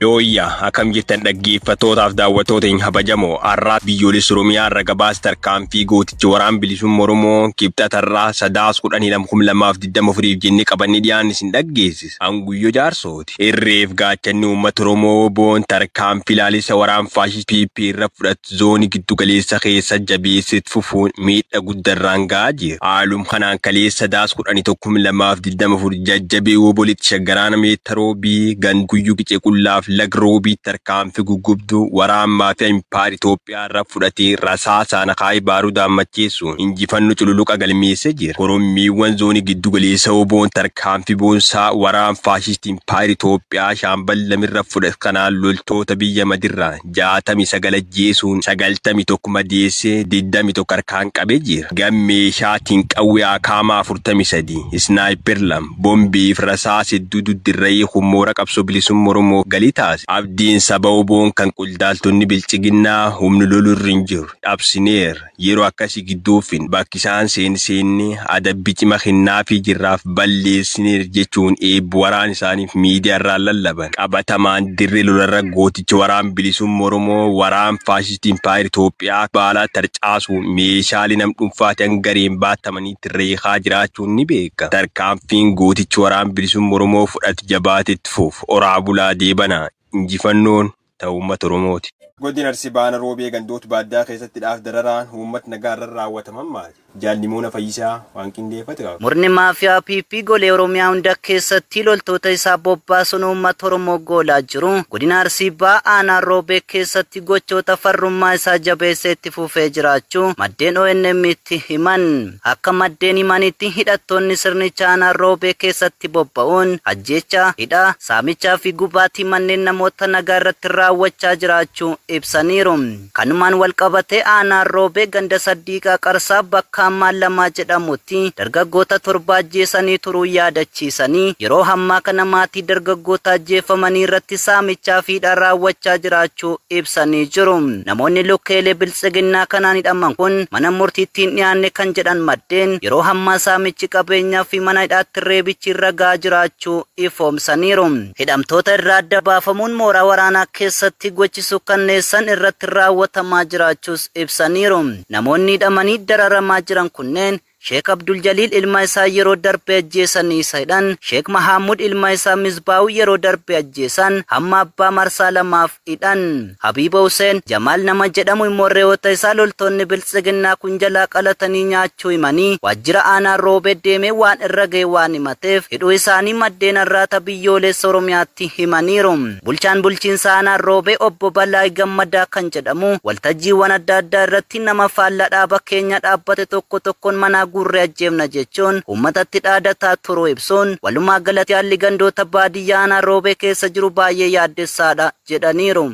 Dhooyya akkam jettan dhaggeeffattootaaf daawwattootiin habajamoo har'aa biyyoolessi Oromiyaa irra gabaas tarkaanfii gootichi waraana bilisummaa Oromoo Kibxatarraa sadaas kudhan hidham kum lamaaf digdama furiif jennee qabannee dhiyaan isin dhaggeessis. Anguyyoo jaarsooti. Irreef gaachanni ummata Oromoo boon tarkaanfii ilaalisa waraana faashist irra fudhatu zoonii giddu galeessa keessa jabeessit fufuun miidha guddarraan gahaa jira. Haalum kanaan kalee sadaas kudhan tokkum lamaaf digdama furi jajjabee obbo Lixxii Shaggaraa Qullaaf Lagroobiitti Tarkaanfi guggubduu Waraan fi impaar Itoophiyaa irra fudhatee rasaasaan akaayii baaruudhaan macheessu injifannoo cululuqa galmeessee jira. Korommiiwwan zooni giddu galeessa Ooboon tarkaanfii boonsaa waraan Faashist impaar Itoophiyaa shaambal lamirra fudhate kanaan loltoota biyya madirraa jaatami sagala ajjeesuun sagaltami tokko madeessee digdami tokko harkaan qabee jira. Gam meeshaatiin qawwee akaama afurtami sadi isnaayiper lama bombii fi rasaas hedduu duddirra'ee humnoora bilisummaa Oromoo galii abdiin saba kan quldaaltonni bilchiginnaa humni lolu irra hin jiru dhabsineera yeroo akkasii gidduufin bakkisaan seenseenne adabbi cima kennaa fi jirraaf balleessineer jechuun eebbu waraan isaaniif irraa lallaban qabatamaan dirree lolarra gooticha waraan bilisuun moromoo waraan faasistii impaayer Itoophiyaa baalaa tarcaasuun meeshaalee nam dhuunfaati hangareen baatamanii tirreekaa jiraachuun ni beeka tarkaanfiin gootichi waraan bilisuun moromoo fudhatu jabaatetti fuuf oraa bulaa deebanaa injifannoon ta'uu uummata Oromooti. Godin baana roobee gandootu baadiyyaa keessatti dararaa dararaan nagaa nagaarraan raawwataman maali? Jaallimoo fayyisaa waan qindeeffate Murni maafiyaa PP golee Oromiyaa hunda keessatti loltoota isaa bobbaasuun uummata Oromoo goolaa jiru. Godin Arsibaa aanaa roobee keessatti gochoota farrummaa isaa jabeessee itti fufee jiraachuu maddeen ONM itti himan. Akka maddeen himanitti hidhattoonni sirnicha aanaa roobee keessatti bobba'uun ajjeecha, hidha, saamichaa fi gubaatii manneen namoota nagaa irratti raawwachaa jiraachuu ibsaniiru. Kanumaan walqabatee aanaa roobee ganda saddiiqaa qarsaa bakkaammaa lamaa jedhamutti dargaggoota torba ajjeesanii turuu yaadachiisanii yeroo hammaa kana maatii dargaggoota ajjeefamanii irratti saamichaa fiidhaan raawwachaa jiraachuu ibsanii jiru. Namoonni lokeelee biltsiginnaa kanaan hidhaman kun mana murtiittiin dhiyaanne kan jedhan maddeen yeroo hammaa saamichi qabeenyaa fi mana hidhaatti reebichi ragaa jiraachuu ifoomsaniiru. Hidhamtoota irraa adda baafamuun mooraa waraanaa keessatti gochisu kanneen keessan irratti raawwatamaa jiraachuus ibsaniiru. Namoonni hidhamanii dararamaa jiran kunneen Sheek Abdul Jaliil ilma isaa yeroo darbe ajjeesaniisaidhaan Sheek Mahaamud ilma isaa Misbaawu yeroo darbe ajjeesan hamma abbaa marsaa lamaaf hidhan. Habiiba Hussein Jamaal nama jedhamu immoo reewoota isaa loltoonni biltsiginnaa kun jalaa qalatanii nyaachuu himanii waajjira aanaa roobee deemee waan irra ga'e waan himateef hidhuu isaanii maddeen arraata biyyoolessa Oromiyaatti himaniiru. Bulchaan bulchiinsa aanaa roobee obbo Balaa Gammadaa kan jedhamu waltajjiiwwan adda addaa irratti nama faallaa dhaaba keenya dhaabbate tokko tokkoon manaa guurre ajjeefna jechuun uummatatti dhaadataa turuu ibsuun walumaa galatti haalli gandoota baadiyya aanaa roobee keessa jiru baay'ee yaaddessaadha jedhaniiru.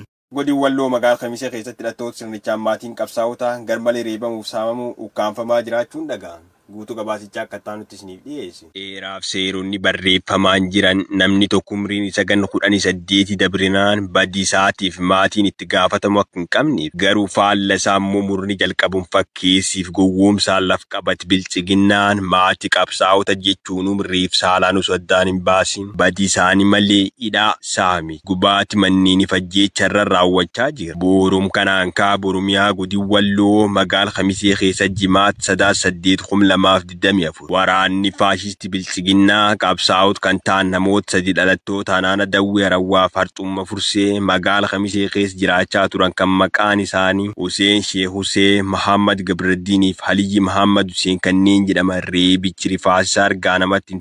Godin walloo magaalaa kamisee keessatti hidhattoota sirnichaan maatiin qabsaa'otaa garmalee reebamuuf saamamu ukkaanfamaa jiraachuun dhaga'a. Guutu gabaasichaa akka ta'an nutti isiniif dhiyeessi. Dheeraaf seeronni barreeffamaan jiran namni tokko umriin isa ganna kudhanii saddeeti dabrinaan badi isaatiif maatiin itti gaafatamu akka hin garuu faalla isaa immoo murni jalqabuun fakkeessiif gowwoomsaan laf qabate bilchiginnaan maati qabsaa'ota jechuun umriif saalaan osoo addaan hin baasin badi isaanii malee hidhaa saami gubaati manneeni fajjeecharra raawwachaa jira. Boorum kanaan kaa Boromiyaa Godin Walloo Magaal Khamisee keessa Jimaat sadaa saddeet kumla afur waraanni faashisti bilchiginnaa qabsaa'ut kan ta'an namoota sadi dhalattoota anaana dawwee harawwaaf harxumma fursee magaal kamisee keessa jiraachaa turan kan maqaan isaanii Huseen Shee Husee Mahammad Gabraddiiniif Haliyyi Mahammad Huseen kanneen jedhaman reebichi rifaasa argaa namatti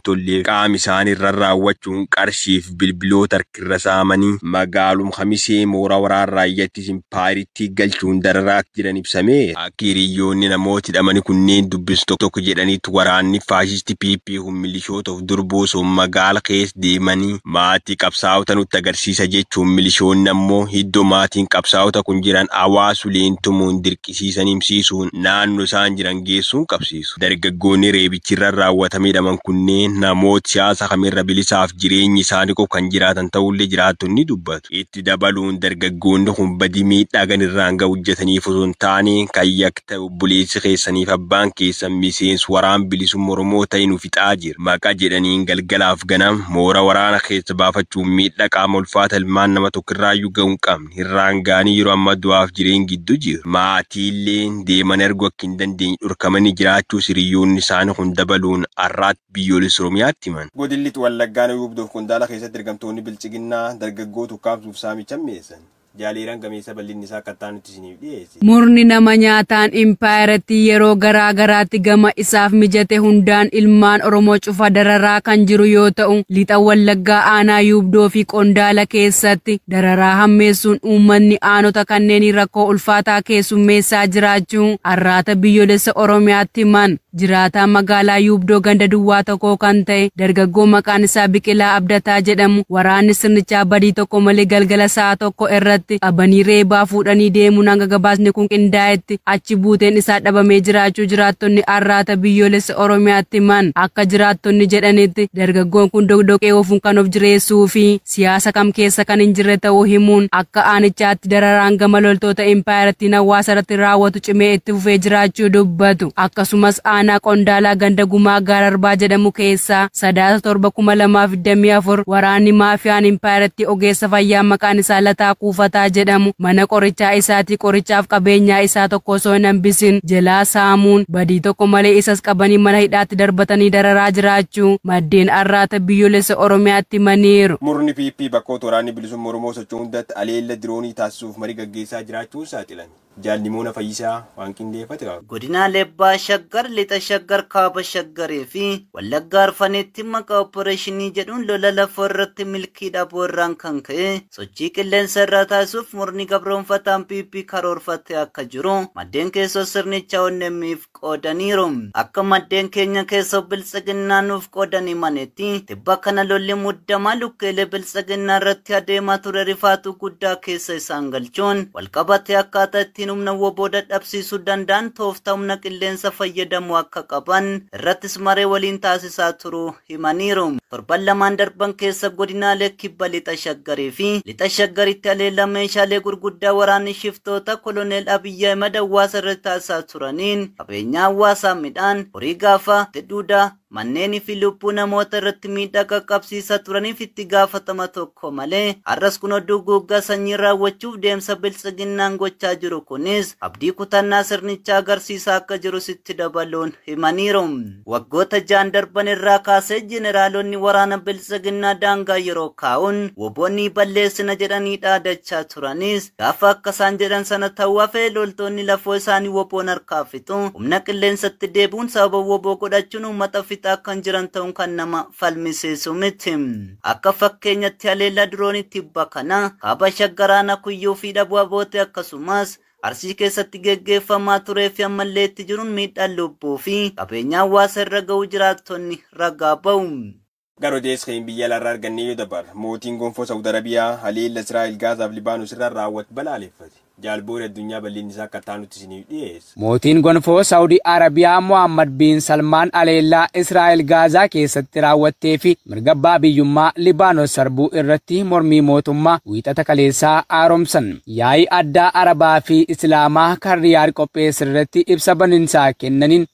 qaam isaanii irra raawwachuun qarshiif bilbiloota harkirra saamanii magaalum kamisee mooraa waraanaa raayyaattis impaayirittii galchuun dararaa jiran ibsamee akka hiriyoonni namoota hidhamanii kunneen dubbis tokko jedhanitti waraanni faashisti kun milishoota of durbuusuun magaal keessa deemanii maatii qabsaa'ota nutti agarsiisa jechuun milishoonni ammoo hiddoo maatiin qabsaa'ota kun jiran hawaasu leentumuun dirqisiisan himsiisuun naannoo isaan jiran geessuun qabsiisu. Dargaggoonni reebichirra raawwatamedhaman kunneen namoota siyaasa kamirra bilisaaf jireenyi isaanii qof kan jiraatan ta'ullee jiraattonni dubbatu. Itti dabaluun dargaggoonni kun badii miidhaa ganirraan gahu hojjetaniif osoo hin taane kan yakta obboleessi keessaniif abbaan keessan miseen kunis waraana bilisummaa Oromoo ta'ee nu fixaa jira. Maqa jedhaniin galgalaaf ganam moora waraana keessa baafachuun miidhaa qaama ulfaata ilmaan nama tokkorraayyuu ga'uu hin qabne. Hirraan ga'anii yeroo amma du'aaf jireen gidduu jiru. Maatiileen deeman arguu akka hin dandeenye dhorkamanii jiraachuu siriyyoonni isaanii kun dabaluun har'aatti biyyoolessa Oromiyaatti iman. godillit Wallaggaan Ayyuub Doof Qondaala keessatti argamtoonni Bilchiginnaa dargaggoota ukkaamsuuf saamichan mi'eessan. Murni nama nyaataan impaayiraatti yeroo garaa garaatti gama isaaf mijate hundaan ilmaan Oromoo cufa dararaa kan jiru yoo ta'u lixa Wallaggaa aanaa Yuubdoo fi Qondaala keessatti dararaa hammeessuun uummanni aanota kanneen rakkoo ulfaataa keessummeessaa jiraachuun arraata biyyoolessa Oromiyaatti man jiraataa magaalaa Yuubdoo ganda duwwaa tokkoo kan ta'e dargaggoo maqaan isaa Biqilaa Abdataa jedhamu waraanni sirnichaa badii tokko malee galgala sa'a tokko irratti keessatti reebaa fuudhanii deemuun hanga gabaasni kun qindaa'etti achi buuteen isaa dhabamee jiraachuu jiraattonni arraata biyyoolessa oromiyaatti man akka jiraattonni jedhanitti dargaggoon kun dogdoqee ofuun kan of jireessuu fi siyaasa kam keessa kan hin jirre ta'uu himuun akka aanichaatti dararaan gama loltoota impaayaratiin hawaasa irratti raawwatu cimee itti fufee jiraachuu dubbatu akkasumas aanaa qondaalaa ganda gumaa Arbaa jedhamu keessaa sadaasa torba kuma lamaaf afur waraanni maafiyaan impaayaraatti ogeessa fayyaa maqaan isaa lataa kuufata jedhamu mana qorichaa isaatii qorichaaf qabeenyaa isaa tokko osoo hin hambisin jalaa saamuun badii tokko malee isas qabanii mana hidhaatti darbatanii dararaa jiraachuu maddeen arraata biyyoolessa Oromiyaatti maniiru. Murni PP bakkoo tooraan bilisummaa Oromoo socho'uu hundatti aleella diroonii taasisuuf marii gaggeessaa jiraachuu saaxilame. jaallimuun fayyisaa waan qindeeffate qaba. Godina Leebbaa Shaggar Lixa Shaggar Kaaba Shaggaree fi Wallagga Arfaneetti maqaa Opereeshinii jedhuun lola lafa irratti milkii dhaboo irraan kan ka'e sochii qilleensa irraa taasisuuf murni gabroonfataan PP karoorfattee akka jiru maddeen keessoo sirnicha onneemiif qoodaniiru. Akka maddeen keenya keessoo biltsaginnaa nuuf qoodan himanetti tibba kana lolli muddamaa lukkeelee biltsaginnaa irratti adeemaa ture rifaatu guddaa keessa isaan galchuun walqabatee akkaataa itti ittiin humna wobooda dhabsiisuu danda'an tooftaa humna qilleensa fayyadamu akka qaban irrattis maree waliin taasisaa turu himaniiru. Torban lamaan darban keessa godinaalee kibba lixa shaggarii fi lixa shaggaritti aleellaa meeshaalee gurguddaa waraanni shiftoota koloneel Abiyyi Ahmad hawaasa irratti taasisaa turaniin qabeenya hawaasaa midhaan horii gaafa, duudaa Manneen fi lubbuu namoota irratti miidhaa qaqqabsiisaa turaniif itti gaafatama tokko malee har'as kun oduu guggaa sanyii raawwachuuf deemsa bilchiginnaan gochaa jiru kunis abdii kutannaa sirnichaa agarsiisaa akka jiru sitti dabaluun himaniiru. Waggoota jaan darban irraa kaasee jeneraalonni waraana biltsiginnaa daangaa yeroo kaa'uun woboonni balleessina jedhanii dhaadachaa turanis gaafa akka isaan jedhan sana ta'uu hafee loltoonni lafoo isaanii woboon harkaa fitu humna qilleensatti deebi'uun sababa woboo godhachuun uummata lixaa jiran ta'uun kan nama falmisiisu Akka fakkeenyatti haleellaa diroonitti bakana kaabasha garaana kuyyuu fi dhabuu boote akkasumas arsii keessatti geggeeffamaa turee fi ammallee itti jiruun miidhaan lubbuu fi qabeenya hawaasa irra ga'uu jiraattonni ragaa ba'u. Gara odeesseen biyya alaarraa arganne yoo dabarre mootiin gonfoo Saawud Arabiyaa haleella Israa'el gaazaa fi Libaanoos irraa raawwatu balaa aleeffate. Mootiin gonfoo Saawudii Arabiyaa Mohaammed bin Salmaan Aleellaa Israa'el Gaazaa keessatti raawwattee fi mirga abbaa biyyummaa Libaanos sarbuu irratti mormii mootummaa wiixata kaleessaa haaromsan. Yaa'ii addaa Arabaa fi Islaamaa kan Riyaad irratti ibsa baninsaa kennaniin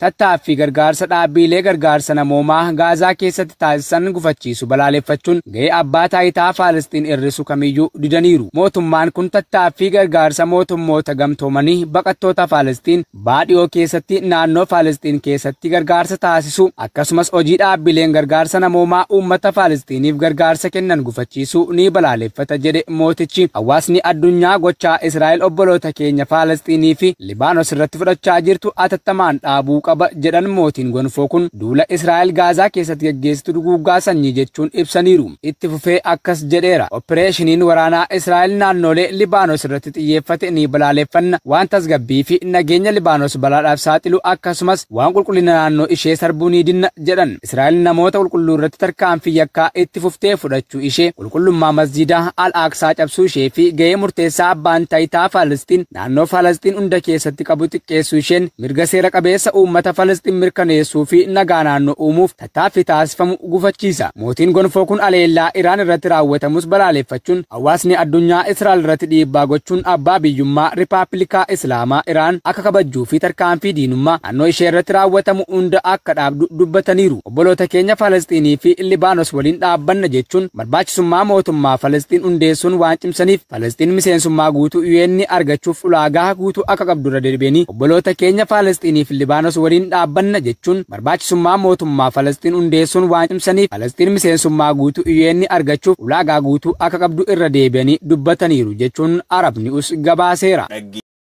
fi gargaarsa dhaabbiilee gargaarsa namoomaa Gaazaa keessatti taasisan gufachiisu balaaleffachuun gahee abbaa taayitaa Faalestiin irrisu kamiyyuu didaniiru. Mootummaan kun tattaaffii gargaarsa mootummoota gamtoomanii baqattoota Faalestiin baadhiyoo keessatti naannoo Faalestiin keessatti gargaarsa taasisu akkasumas hojii dhaabbileen gargaarsa namoomaa uummata Faalestiiniif gargaarsa kennan gufachiisu ni balaaleffata jedhe mootichi. Hawaasni addunyaa gochaa Israa'el obboloota keenya Faalestiinii fi Libaanos irratti fudhachaa jirtu atattamaan dhaabuu qaba jedhan mootiin gonfoo kun duula Israa'el Gaazaa keessatti gaggeessitu duguuggaa sanyii jechuun ibsaniiru. Itti fufee akkas jedheera. Opereeshiniin waraanaa Israa'el naannolee Libaanos irratti xiyyeeffate. ni balaaleffanna waan tasgabbii fi nageenya Libaanos balaadhaaf saaxilu akkasumas waan qulqullina naannoo ishee sarbuu ni dinna jedhan. Israa'el namoota qulqulluu irratti tarkaanfii yakkaa itti fuftee fudhachuu ishee qulqullummaa masjiidaa al aaksaa cabsuu ishee fi ga'ee murteessaa abbaan taayitaa Falastiin naannoo Falastiin hunda keessatti qabu xiqqeessuu isheen mirga seera qabeessa uummata Falastiin mirkaneessuu fi nagaa naannoo uumuuf tattaaffii taasifamu gufachiisa. Mootiin gonfoo kun aleellaa Iraan irratti raawwatamus balaaleffachuun hawaasni addunyaa Israa'el irratti dhiibbaa gochuun abbaa biyya. biyyummaa Ripaabilikaa Islaamaa Iraan akka kabajjuu fi tarkaanfii diinummaa naannoo ishee irratti raawwatamu hunda akka dhaabdu dubbataniiru. Obboloota keenya Falasxiinii fi Libaanos waliin dhaabbanna jechuun barbaachisummaa mootummaa Falasxiin hundeessuun waan cimsaniif Falasxiin miseensummaa guutuu UN argachuuf ulaagaa guutuu akka qabdu irra deebiin obboloota keenya Falasxiinii fi Libaanos waliin dhaabbanna jechuun barbaachisummaa mootummaa Falasxiin hundeessuun waan cimsaniif Falasxiin miseensummaa guutuu UN argachuuf ulaagaa guutuu akka qabdu irra deebi'anii dubbataniiru jechuun Arabnius gaba. baaseera.